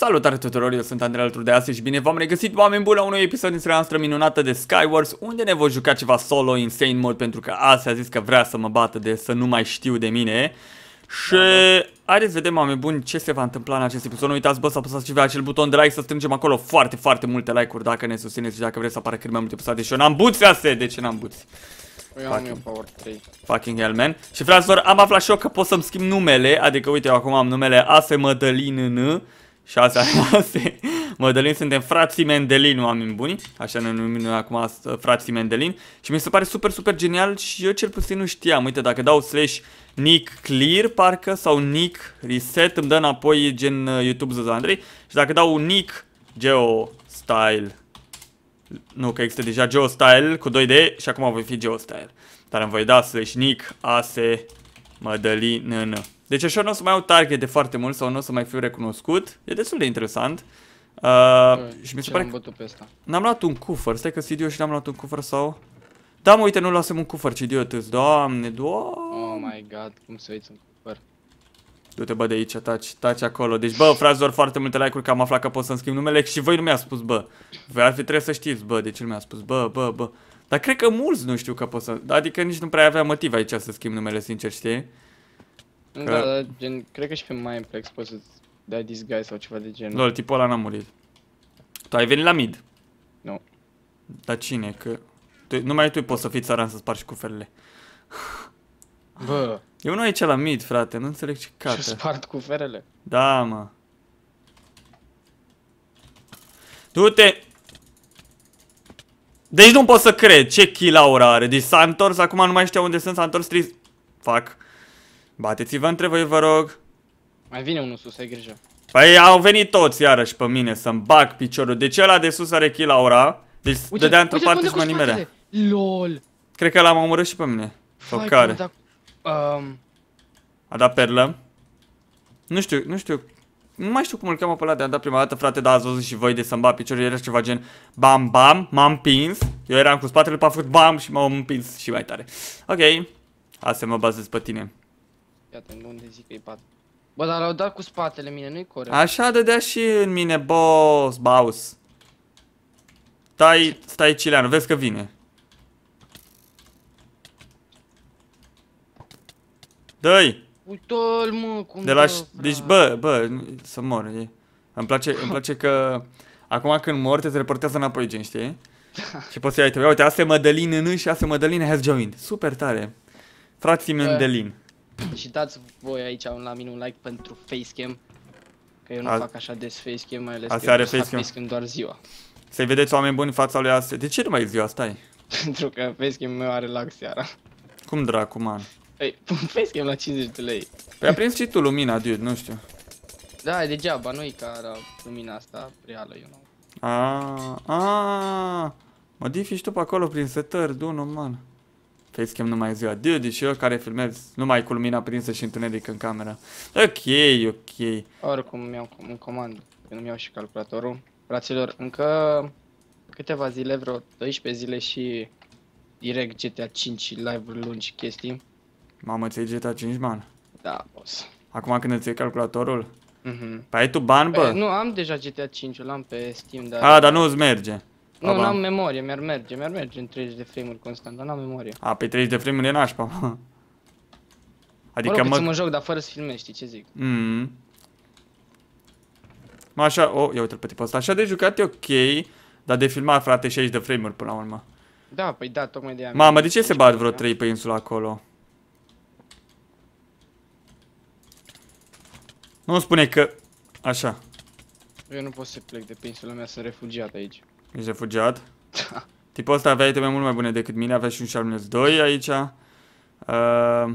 Salutare tuturor, eu sunt Andrei Altru de astăzi și bine v-am regăsit oameni buni la nou episod din seria noastră minunată de Skywars unde ne voi juca ceva solo insane mod pentru că azi a zis că vrea să mă bată de să nu mai știu de mine și da, da. haideți vedem oameni buni ce se va întâmpla în acest episod. Nu uitați bă să apăsați și pe acel buton de like să strângem acolo foarte foarte multe like-uri dacă ne susțineți și dacă vreți să apară cât mai multe episoade și eu n-am buți ase, de ce n-am buți? Eu fucking, am power 3. Fucking hell, man. Și fraților, am aflat și eu că pot să-mi schimb numele, adică uite, eu acum am numele Ase Mădălin N 6 6 Mădălin, suntem frații Mendelin, oameni buni, așa ne numim noi acum ă, frații Mendelin și mi se pare super, super genial și eu cel puțin nu știam, uite, dacă dau slash nick clear, parcă, sau nick reset, îmi dă înapoi gen ă, YouTube Zăza Andrei și dacă dau nick Geo Style, nu, că există deja Geo Style cu 2D și acum voi fi Geo Style. dar îmi voi da slash nick ase Mădălin, n, deci așa nu o să mai au target de foarte mult sau nu o să mai fiu recunoscut. E destul de interesant. Uh, Bă, păi, și mi se pare că... pe asta? N-am luat un cufăr, stai că sunt și n-am luat un cufăr sau... Da, mă, uite, nu lasem un cufăr, ce idiot îți, doamne, doamne... Oh my god, cum să uiți un cufăr? Du-te, bă, de aici, taci, taci acolo. Deci, bă, frazor foarte multe like-uri că am aflat că pot să-mi schimb numele și voi nu mi-a spus, bă. Voi ar fi trebuit să știți, bă, de ce nu mi-a spus, bă, bă, bă. Dar cred că mulți nu știu că pot să... Adică nici nu prea avea motiv aici să schimb numele, sincer, știi? Da, că... Da, da, gen, cred că și pe Mindplex poți să-ți dai disguise sau ceva de genul. Lol, tipul ăla n-a murit. Tu ai venit la mid? Nu. No. Dar cine? Că... Tu, numai tu poți să fii țaran să spargi cuferele. Bă. Eu nu aici la mid, frate, nu înțeleg ce cate. Și spart cuferele. Da, mă. Du-te! Deci nu pot să cred ce kill aura are. Deci s-a întors, acum nu mai știa unde sunt, s-a întors 3... Fuck. Bateți-vă între voi, vă rog. Mai vine unul sus, ai grijă. Păi au venit toți iarăși pe mine să-mi bag piciorul. Deci ăla de sus are kill aura. Deci uite, dădea într-o parte și mă nimerea. LOL. Cred că l-am omorât și pe mine. Sau Vai, care? Da, um... A dat perlă. Nu știu, nu știu. Nu mai știu cum îl cheamă pe ăla de a dat prima dată, frate, dar ați văzut și voi de să-mi bat piciorul, era ceva gen bam bam, m-am pins. eu eram cu spatele pe făcut bam și m-am împins și mai tare. Ok, asta mă bazez pe tine. Iată, unde zic că e 4. Bă, dar l-au dat cu spatele mine, nu-i corect. Așa dădea și în mine, boss, baus. Stai, stai Cileanu, vezi că vine. Dă-i! Uite-l, mă, cum De la, Deci, bă, bă, să mor, e. Îmi place, îmi place că acum când mor te teleportează înapoi, gen, știi? și poți să iei, uite, asta e Mădălin în și asta e Mădălin has joined. Super tare. Frații mei da. Mădălin. Și dați voi aici un la mine un like pentru facecam. Că eu nu Azi... fac așa des facecam, mai ales Azi că are facecam. facecam doar ziua. Să-i vedeți oameni buni fața lui astea, De ce nu mai ziua stai? pentru că facecam meu are lag seara. Cum dracu, man? Păi, facecam la 50 de lei. Păi a prins și tu lumina, dude, nu știu. Da, e degeaba, nu-i ca era lumina asta reală, eu nu. Aaaa, aaaa, mă difici tu pe acolo prin setări, du-nu, man. Trebuie să chem numai ziua. Dude, deci și eu care filmez numai cu lumina prinsă și întuneric în camera. Ok, ok. Oricum mi-au un comand, Eu nu mi-au și calculatorul. Fraților, încă câteva zile, vreo 12 zile și direct GTA 5 live-uri lungi chestii. Mamă, ți GTA 5, man? Da, boss. Acum când îți iei calculatorul? Mhm. Mm păi ai tu bani, bă? Păi, nu, am deja GTA 5, l-am pe Steam, dar... A, dar nu-ți merge. Nu, n-am memorie, mi-ar merge, mi-ar merge în 30 de frame-uri constant, dar n-am memorie. A, pe 30 de frame-uri e nașpa. Adică mă... Rog, mă... un joc, dar fără să filmezi, știi ce zic. Mmm. Mă, așa, oh, ia uite-l pe tipul ăsta. Așa de jucat e ok, dar de filmat, frate, 60 de frame-uri până la urmă. Da, păi da, tocmai de aia. Mamă, de ce se bat vreo 3 pe insula acolo? Nu spune că... Așa. Eu nu pot să plec de pe insula mea, sunt refugiat aici. Ești refugiat. Da. Tipul ăsta avea iteme mult mai bune decât mine, avea și un Sharpness 2 aici. Uh,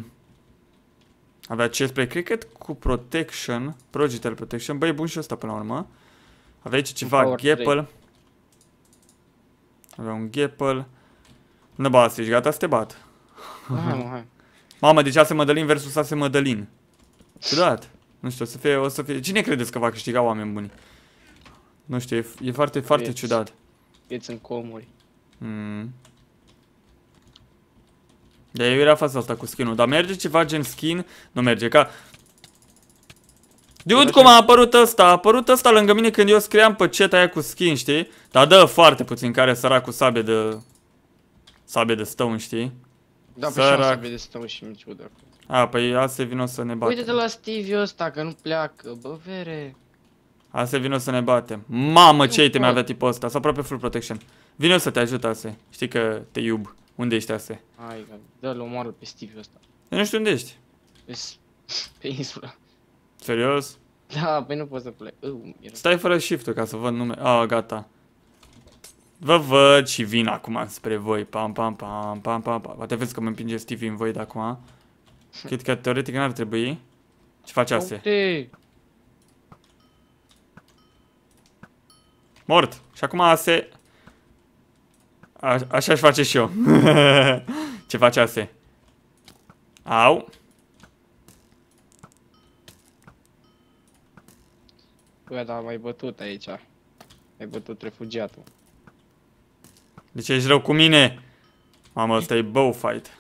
avea ce spre cricket cu protection, progital protection. Băi, e bun și ăsta până la urmă. Avea aici ceva, Gapple. Avea un Gapple. Nu ba, ești gata să te bat. Hai, mă, hai. Mamă, deci Ase Mădălin versus Ase Mădălin. Ciudat. Nu știu, o să fie, o să fie... Cine credeți că va câștiga oameni buni? Nu știu, e, e foarte, foarte Ești. ciudat sunteți în comuri. Mm. Da, eu era faza asta cu skin-ul, dar merge ceva gen skin? Nu merge, ca... Dude, cum a apărut ăsta? A apărut ăsta lângă mine când eu scriam pe chat aia cu skin, știi? Dar dă foarte puțin care săra cu sabie de... Sabie de stone, știi? Da, pe păi Sărac... sabie de stone și mici udă. A, păi azi vino să ne bată. Uite-te la Steve ăsta că nu pleacă, bă, vere. Asta vine să ne batem. Mamă, ce item mi-a dat tipul ăsta. Sunt aproape full protection. Vine să te ajut, Ase. Știi că te iub. Unde ești, Ase? Hai, dă-l omoară pe Steve ăsta. Eu nu știu unde ești. Pe, pe insula. Serios? Da, păi nu pot să plec. Eu, Stai fără shift ca să văd nume. Ah, gata. Vă văd și vin acum spre voi. Pam, pam, pam, pam, pam, pam. Poate vezi că mă împinge Steve în voi de acum. Cred că teoretic n-ar trebui. Ce face Ase? Uite! Mort. Și acum se... A Așa-și face și eu. Ce face ase? Au. Bă, dar am mai bătut aici. Ai bătut refugiatul. Deci ești rău cu mine? Mamă, ăsta e bow fight.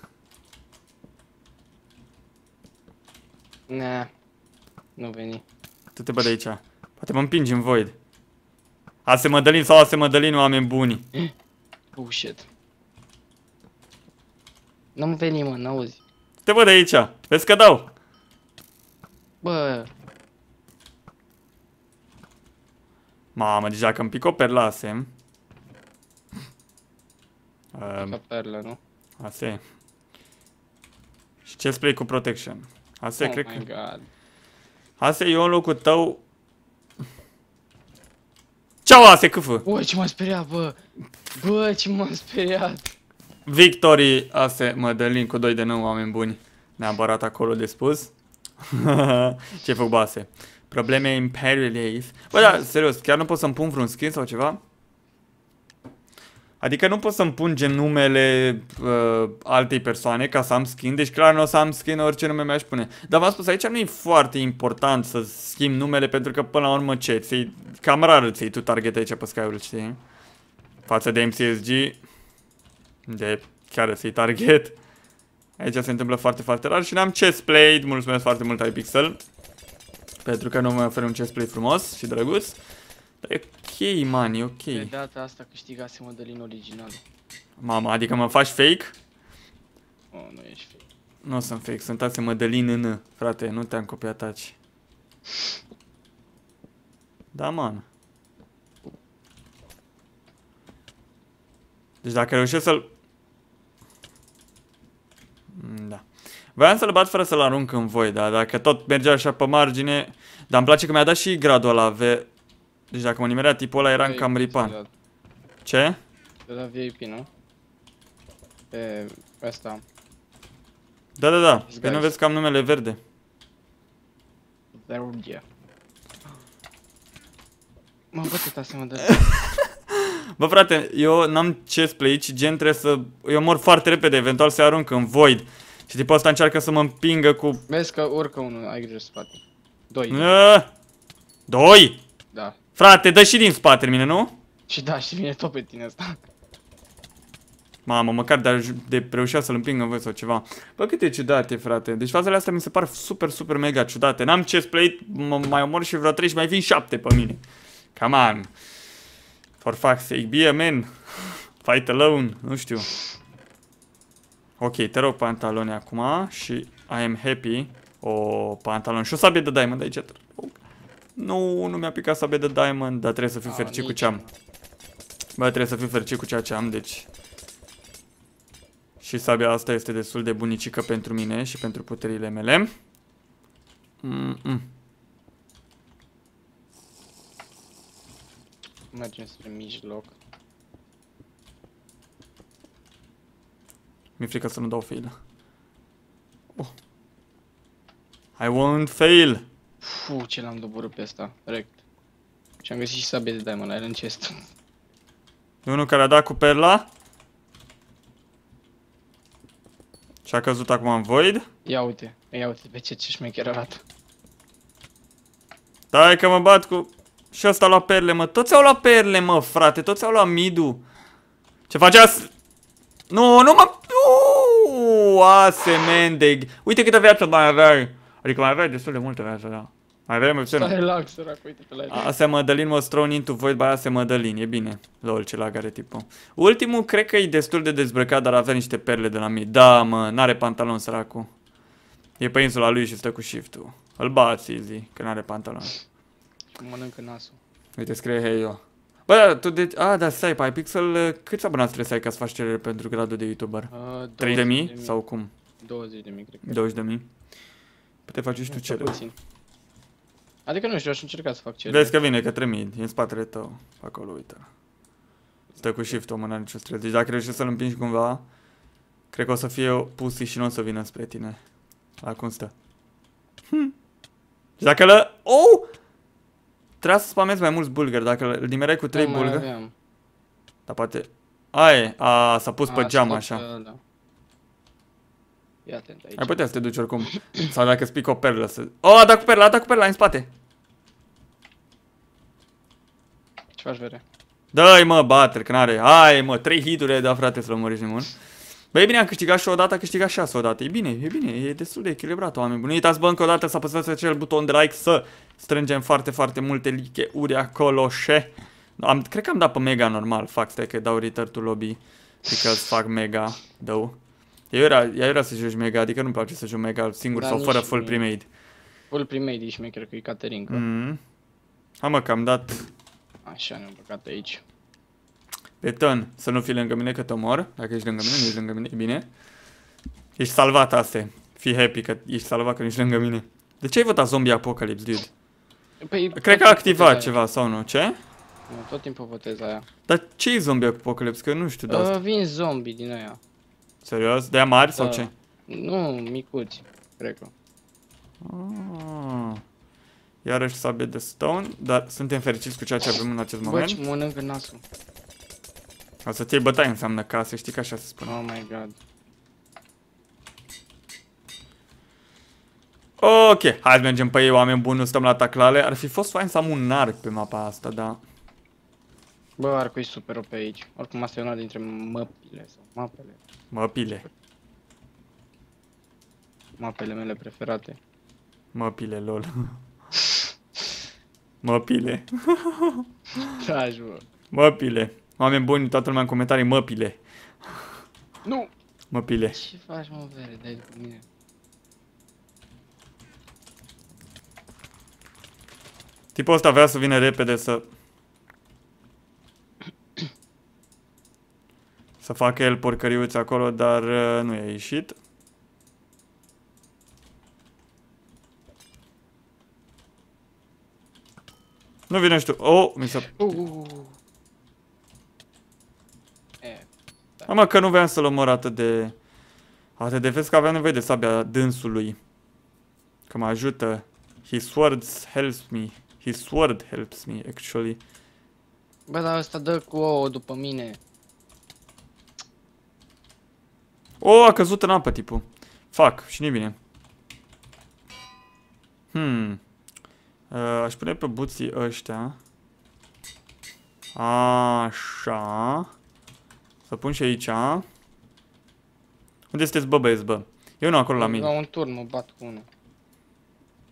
Nea. nu veni. Tu te bă de aici. Poate mă împingi în void. Ase Mădălin sau Ase Mădălin, oameni buni. Oh, shit. Nu-mi veni, mă, n-auzi. Te văd aici. Vezi că dau. Bă. Mamă, deja că-mi pic o perlă, Ase. Pică perlă, nu? Ase. Și ce spui cu protection? Ase, oh cred că... God. Ase, eu în locul tău Ceaua, se câfă. Bă, ce m-a speriat, bă. Bă, ce m-a speriat. Victory, ASE Mădălin cu 2 de 9 oameni buni. Ne-am barat acolo de spus. ce fac base. Probleme în Paradise. Bă, da, serios, chiar nu pot să-mi pun vreun skin sau ceva? Adică nu pot să-mi pun gen numele uh, altei persoane ca să am skin, deci clar nu o să am skin orice nume mi-aș pune. Dar v-am spus, aici nu e foarte important să schimb numele pentru că până la urmă ce, ți cam rar ți tu target aici pe sky știi? Față de MCSG, de chiar să-i target. Aici se întâmplă foarte, foarte rar și n-am chestplate, mulțumesc foarte mult iPixel, pentru că nu mi oferă un chestplate frumos și drăguț. E ok, man, e ok. De data asta câștigase modelin original. Mama, adică mă faci fake? Oh, nu ești fake. Nu sunt fake, sunt ase Madeline, în frate, nu te-am copiat aici. Da, man. Deci dacă reușesc să-l... Mm, da. Vreau să-l bat fără să-l arunc în voi, dar dacă tot merge așa pe margine... Dar îmi place că mi-a dat și gradul ăla, deci dacă mă nimerea tipul ăla era în cam ripan. Ce? De la VIP, nu? Pe asta. Da, da, da. Pe păi nu vezi că am numele verde. Verde. Mă, bă, să asemănă Bă, frate, eu n-am ce spre ci gen trebuie să... Eu mor foarte repede, eventual se arunc în void. Și tipul ăsta încearcă să mă împingă cu... Vezi că urcă unul, ai grijă spate. Doi. Doi? Da. Frate, dă și din spate mine, nu? Și da, și vine tot pe tine asta. Mamă, măcar de, de reușea să-l împing în sau ceva. Bă, cât e ciudate, frate. Deci fazele astea mi se par super, super mega ciudate. N-am ce play mai omor și vreo 3 și mai vin 7 pe mine. Come on. For fuck's sake. Be a man. Fight alone. Nu știu. Ok, te rog pantaloni acum și I am happy. O pantalon și o sabie de diamond aici. Trebuie. Nu, nu mi-a picat sabia de diamond, dar trebuie să fiu fericit cu ce am. Bă, trebuie să fiu fericit cu ceea ce am, deci... Și sabia asta este destul de bunicică pentru mine și pentru puterile mele. Mm -mm. Mergem spre mijloc. Mi-e frică să nu dau fail. Oh. I won't fail! Fu, ce l-am doborât pe asta, rect. Și am găsit și sabie de Diamond în chest. unul care a dat cu perla? Și a căzut acum în void? Ia uite, ia uite pe ce, ce șmecher arată. Dai că mă bat cu... Și ăsta a luat perle, mă. Toți au luat perle, mă, frate. Toți au luat midu. Ce face asta? Nu, nu mă... uuuu, asemende. Uite câtă viață mai aveai. Adică mai aveai destul de multă viață, da. Mai vrem mai puțin? Stai lag, sărac, uite pe la was thrown into void by asta Mădălin, e bine. Lol, ce lagare tipul. Ultimul cred că e destul de dezbrăcat, dar avea niște perle de la mine. Da, mă, n-are pantalon săracu. E pe insula lui și stă cu shift-ul. Îl bați, easy, că n-are pantalon. Și mănâncă nasul. Uite, scrie hei eu. Bă, da, tu de... A, ah, da, stai, pe iPixel, câți abonați trebuie să ai ca să faci cerere pentru gradul de YouTuber? Uh, 3.000 sau cum? 20.000, cred că. 20.000. Puteai faci și tu cerere. Puțin. Adică nu știu, aș încerca să fac ce. Vezi că vine către mine, din spatele tău, acolo, uite. Stă cu shift-ul, mă, n-are nicio stres. Deci dacă reușești să-l împingi cumva, cred că o să fie pusi și nu o să vină spre tine. Acum stă. Hm. Și deci, dacă lă... Oh! Trebuia să spamezi mai mulți bulgări, dacă îl dimereai cu 3 bulgări. Dar poate... Aie, a, s-a pus a, pe geam așa. Că, da. Ia aici. Ai putea să te duci oricum. Sau dacă spic o perlă să... Oh, a dat cu perla, a dat cu perla, în spate. Ce faci, vere? Dă-i mă, bater, că n-are. Hai mă, trei hituri da frate să-l omori nimun Băi, bine, am câștigat și o dată, a câștigat și o dată. E bine, e bine, e destul de echilibrat, oameni buni. Uitați, bă, încă o dată să apăsați acel buton de like să strângem foarte, foarte multe like-uri acolo, șe. Am, cred că am dat pe mega normal, fac, stai că dau return to lobby, fac mega, dau eu era, eu era să joci mega, adică nu-mi place să joc mega singur Dar sau fără full mie. Full premade și maker că e Caterin. Mm -hmm. Ha mă, că am dat... Așa, ne-am băgat aici. Beton, să nu fii lângă mine că te mor. Dacă ești lângă mine, nu ești lângă mine, e bine. Ești salvat, ase, Fii happy că ești salvat, că nu ești lângă mine. De ce ai votat Zombie Apocalypse, dude? Păi, Cred că a activat ceva aia. sau nu, ce? Nu, tot timpul votez aia. Dar ce e Zombie Apocalypse? Că eu nu știu uh, de asta. Uh, vin zombie din aia. Serios? De-aia mari da. sau ce? Nu, micuți, cred că. Ah. Iarăși sabie de stone, dar suntem fericiți cu ceea ce avem în acest moment. Bă, mănâncă nasul. O să-ți iei bătaie înseamnă ca să știi că așa se spune. Oh my god. Ok, hai să mergem pe ei, oameni buni, nu stăm la taclale. Ar fi fost fain să am un arc pe mapa asta, da. Bă, arcul e super pe aici. Oricum asta e una dintre măpile sau mapele. Măpile. Mapele mele preferate. Măpile, lol. măpile. da, bă. Măpile. Oameni buni, toată lumea în comentarii, măpile. Nu! Măpile. Ce faci, mă, vere? Dai cu mine. Tipul ăsta vrea să vină repede să... să facă el porcăriuți acolo, dar uh, nu i-a ieșit. Nu vine tu. Oh, mi s-a... Uh, uh, uh. uh. Da. Am că nu vreau să-l omor atât de... Atât de vezi că aveam nevoie de sabia dânsului. Că mă ajută. His sword helps me. His sword helps me, actually. Bă, dar ăsta dă cu ouă după mine. O, oh, a căzut în apă tipul. Fac, și nu bine. Hmm. Uh, aș pune pe buții ăștia. Așa. Să pun și aici. Unde sunteți, bă, băieți, bă? Eu nu acolo la mine. La un turn mă bat cu unul.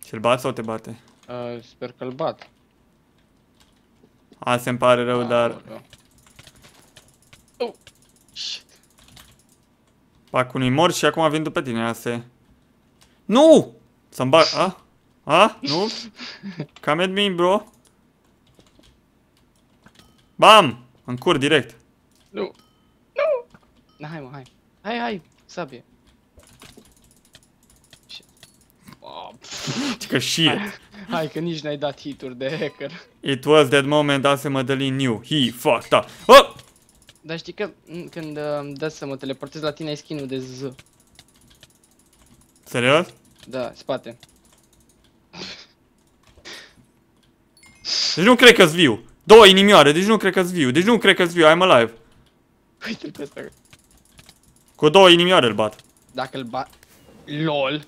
Și-l bat sau te bate? Uh, sper că-l bat. Asta îmi pare rău, dar... Oh. Pac unui mor și acum vin după tine, ase? Nu! Să-mi bag... A? A? Nu? Come at me, bro. Bam! În cur direct. Nu. Nu! Na, hai mă, hai. Hai, hai, sabie. Că shit. Hai că nici n-ai dat hituri de hacker. It was that moment se mă dă knew. He fucked up. Oh! Dar știi că mm, când uh, dă să mă teleportez la tine ai skin de Z. Serios? Da, spate. Deci nu cred că-s viu. Două inimioare, deci nu cred că-s viu. Deci nu cred că-s viu, I'm alive. Uite-l pe ăsta. Cu două inimioare îl bat. Dacă îl bat... LOL.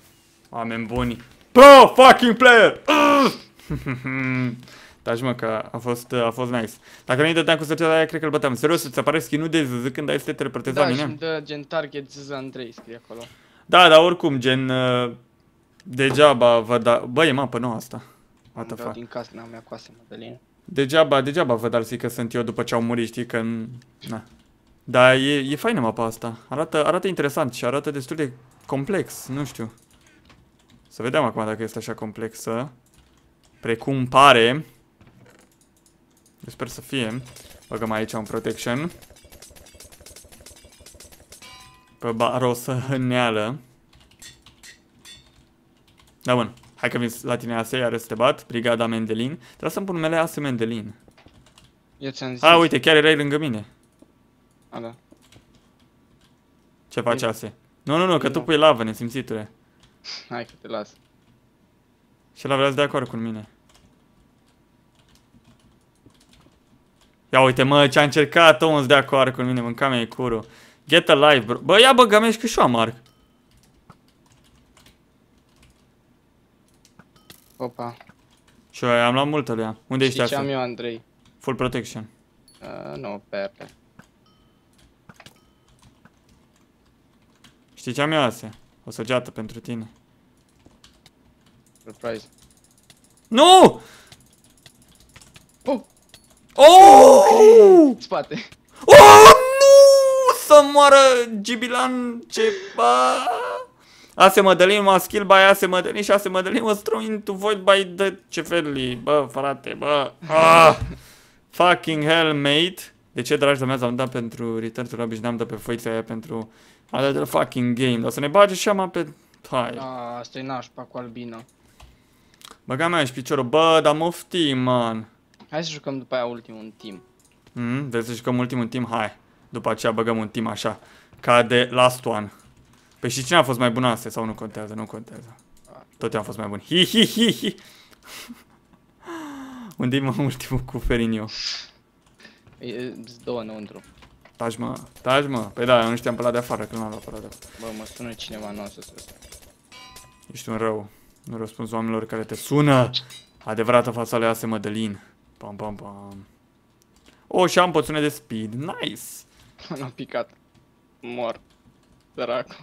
Oameni buni. Pro fucking player! Ah! Taci mă că a fost, a fost nice. Dacă nu-i dădeam cu societatea aia, cred că îl băteam. Serios, îți apare skin-ul de ZZ când ai să te teleportezi da, la mine? Da, și dă gen target ZZ Andrei scrie acolo. Da, dar oricum, gen... Uh, degeaba vă da... Bă, e mapă nouă asta. What the fuck? din casă, n-am mea coasă, Mădălin. Degeaba, degeaba vă dar zic că sunt eu după ce au murit, știi, că... Na. Dar e, e faină mapa asta. Arată, arată interesant și arată destul de complex, nu știu. Să vedem acum dacă este așa complexă. Precum pare. Eu sper să fie. Băgăm aici un protection. Pe barosă neală. Da, bun. Hai că vin la tine ASE, iar să te bat. Brigada Mendelin. Trebuie să-mi pun mele ASE Mendelin. Eu ți-am zis. A, ah, uite, chiar erai lângă mine. A, da. Ce faci ASE? Nu, nu, nu, că tu pui lavă, nesimțitule. Hai că te las. Și la vreau de acord cu mine. Ia uite mă ce a încercat omul să dea cu arcul în mine, mâncam ei curul. Get alive bro. Bă ia bă gamești că și eu am arc. Opa. Și eu am luat multă de ea. Unde Știi ești ce am eu Andrei? Full protection. Uh, nu, perde. Știi ce am eu astea? O săgeată pentru tine. Surprise. Nu! Oh! Oh! Spate. Oh, nu! Să moară Gibilan ceva! Ase Mădălin, mă skill by Ase Mădălin și Ase Mădălin mă throw tu void by the felii, Bă, frate, bă. Ah! Fucking hell, mate. De ce, dragi dumneavoastră, am dat pentru return to rubbish, n-am dat pe foița aia pentru la fucking game. Dar să ne bage și ama pe... Hai. Asta e nașpa cu albina. Băga mea și piciorul. Bă, dar mofti, man. Hai să jucăm după aia ultimul în team. Mm, deci să jucăm ultimul în team? Hai. După aceea băgăm un team așa. Ca de last one. Păi și cine a fost mai bun astea sau nu contează? Nu contează. Tot eu am fost mai bun. Hi, hi, hi, hi. Unde-i mă ultimul cu Ferinio? două înăuntru. Taci mă, taci mă. Păi da, nu știam pe la de afară, că nu am luat pe la de afară. Bă, mă sună cineva, nu o să se Ești un rău. Nu răspunzi oamenilor care te sună. Adevărată fața lui Ase Mădălin. Pam, pam, pam. Oh, și am poțiune de speed. Nice! L-am picat. Mor. Săracu.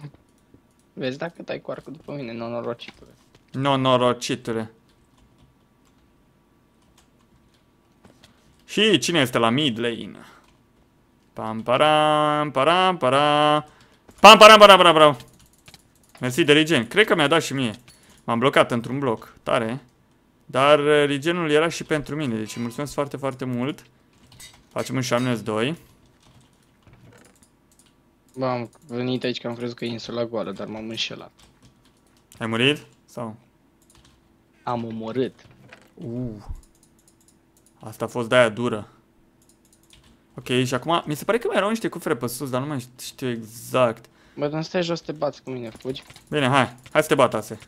Vezi dacă dai cu arcul după mine, nonorocitule. Nonorocitule. Și cine este la mid lane? Pam, param, param, param. Pam, param, param, param, param. Mersi de Cred că mi-a dat și mie. M-am blocat într-un bloc. Tare. Dar Ligenul uh, era și pentru mine, deci mulțumesc foarte, foarte mult. Facem un Shamnes 2. Bă, am venit aici că am crezut că e insula goală, dar m-am înșelat. Ai murit? Sau? Am omorât. Uh. Asta a fost de-aia dură. Ok, și acum, mi se pare că mai erau niște cufre pe sus, dar nu mai știu exact. Bă, dar stai jos să te bați cu mine, fugi. Bine, hai. Hai să te bat, Ase.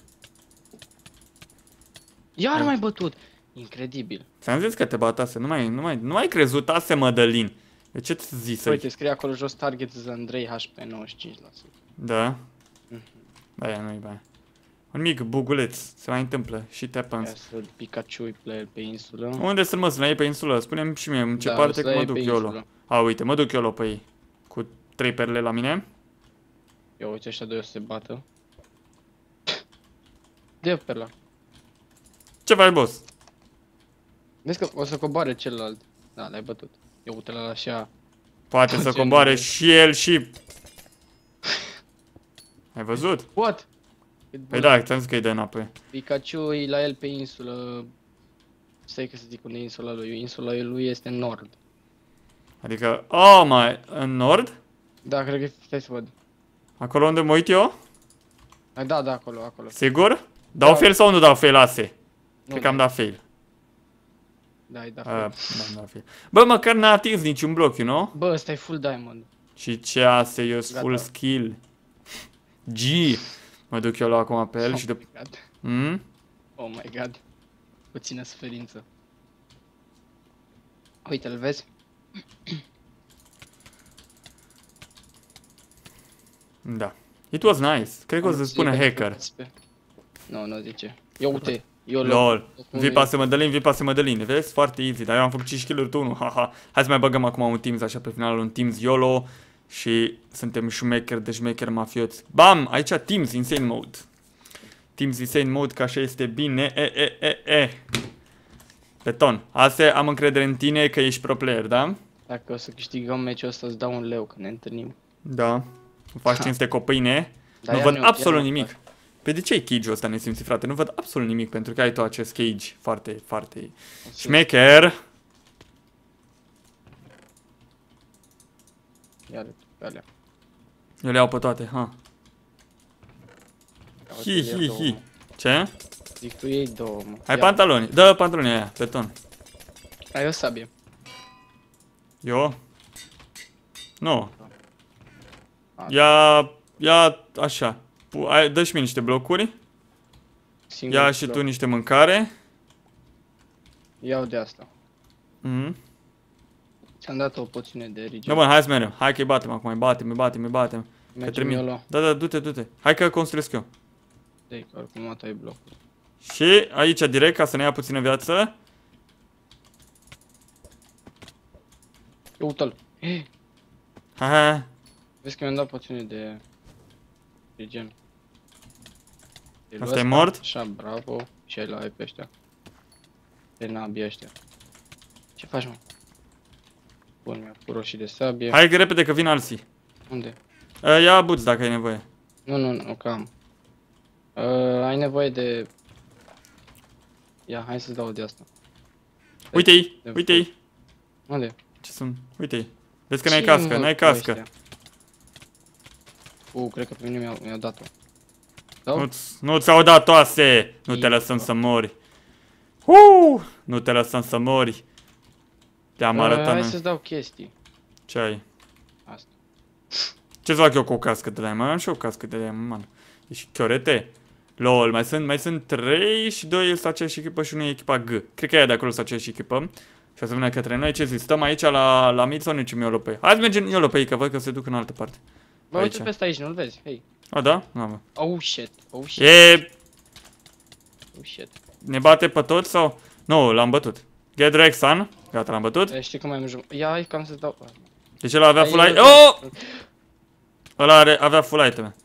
Iar mai bătut. Incredibil. Ți-am zis că te batase, nu mai, nu mai, nu mai crezut ase, Mădălin. De ce ți zis? Uite, scrie acolo jos target Andrei HP 95%. Da? Mm -hmm. Baia, da, nu-i Un mic buguleț, se mai întâmplă și te apans. Pikachu player pe insulă. Unde sunt mă, sunt pe insulă? Spune-mi și mie în ce da, parte că mă duc eu A, uite, mă duc eu pe ei. Cu trei perle la mine. Eu uite, ăștia doi o să se bată. De perla. Ce faci, boss? Vezi că o să coboare celălalt. Da, l-ai bătut. Eu uite la așa. Poate să coboare și el și... Ai văzut? What? Păi da, ți-am zis că-i dă înapoi. Pikachu e la el pe insulă... Stai că să zic unde e insula lui. Insula lui este în nord. Adică, oh mai, în nord? Da, cred că stai să văd. Acolo unde mă uit eu? Da, da, acolo, acolo. Sigur? Dau da. fail sau nu dau fail lase? Cred că am dat fail. Da, ai dat fail. Uh, da, dat fail. Bă, măcar n-a atins niciun bloc, you know? Bă, ăsta e full diamond. Și 6, eu sunt full skill. G. Mă duc eu la acum pe el oh și de... Mm? Oh my god. Puțină suferință. Uite, îl vezi? Da. It was nice. Cred că o să spune hacker. Nu, nu zice. Eu uite. Eu Lol. Vii pase vi vii pase Mădălin. Vezi? Foarte easy. Dar eu am făcut 5 kill-uri, tu nu. Haha. Hai să mai băgăm acum un Teams așa pe final, un Teams YOLO. Și suntem șmecher de șmecher mafioți. Bam! Aici Teams Insane Mode. Teams Insane Mode, ca așa este bine. E, e, e, e. Beton. Asta am încredere în tine că ești pro player, da? Dacă o să câștigăm meciul ăsta, îți dau un leu când ne întâlnim. Da. faci cinste copine. Da, nu văd absolut nimic. Fac. Pe păi de ce e cage-ul ăsta nesimțit, frate? Nu văd absolut nimic pentru că ai tu acest cage foarte, foarte șmecher. Iar alea. Eu le iau pe toate, ha. Hi, hi, hi. Ce? Zic tu iei două, mă. Ai pantaloni. Dă pantaloni aia, beton. Ai o sabie. Eu? Nu. Ia, ia așa. Dă și mie niște blocuri. Singur Ia și bloc. tu niște mâncare. Iau de asta. Mm -hmm. Ți-am dat o poțiune de rigid. Nu, bă, hai să mergem. Hai că-i batem acum, îi batem, îi batem, îi batem. Mergem eu Da, da, du-te, du-te. Hai că construiesc eu. Dei, oricum ai blocul. Și aici direct, ca să ne ia puțină viață. uită l Hai, hai, Vezi că mi-am dat poțiune de... E gen. Asta e mort? Așa, bravo. Și ai luat pe ăștia. Pe nabii ăștia. Ce faci, mă? Bun, mi-a cu roșii de sabie. Hai că repede că vin alții. Unde? A, ia buț dacă ai nevoie. Nu, nu, nu, că am. A, ai nevoie de... Ia, hai să-ți dau de asta. Uite-i, uite-i. Unde? Ce sunt? Uite-i. Vezi că n-ai cască, n-ai cască. Ăștia? U, cred că pe mine mi-au mi dat-o. Da? Nu, ți-au dat toase! Nu te lăsăm da. să mori. Huu! Nu te lăsăm să mori. Te-am arătat. Hai să-ți dau chestii. Ce ai? Asta. Ce-ți fac eu cu o cască de diamond? Am și o cască de diamond, man. Ești deci, chiorete? LOL, mai sunt, mai sunt 3 și 2 sunt aceeași echipă și unul e echipa G. Cred că e de acolo sunt aceeași echipă. Și o să vină către noi. Ce zici? Stăm aici la, la mid sau nici mi-o ce Hai să mergem eu pe ei, că văd că se duc în altă parte. Mă uite peste aici, nu-l vezi, hei. A, da? Nu, am Oh, shit, oh, shit. E... Oh, shit. Ne bate pe toți sau? Nu, l-am bătut. Get Rex, son. Gata, l-am bătut. E, eh, știi cum am jum... Ia, cam să dau... Deci ăla avea full item. Oh! Ăla are, avea full item.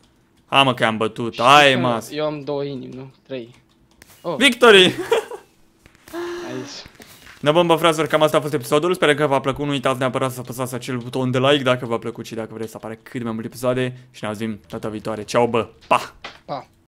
Ha, mă, că am bătut. Ai, mas. Eu am două inimi, nu? Trei. Oh. Victory! Aici. Da, bomba că cam asta a fost episodul. Sper că v-a plăcut. Nu uitați neapărat să apăsați acel buton de like dacă v-a plăcut și dacă vreți să apare cât mai multe episoade. Și ne auzim data viitoare. Ceau, bă! Pa! Pa!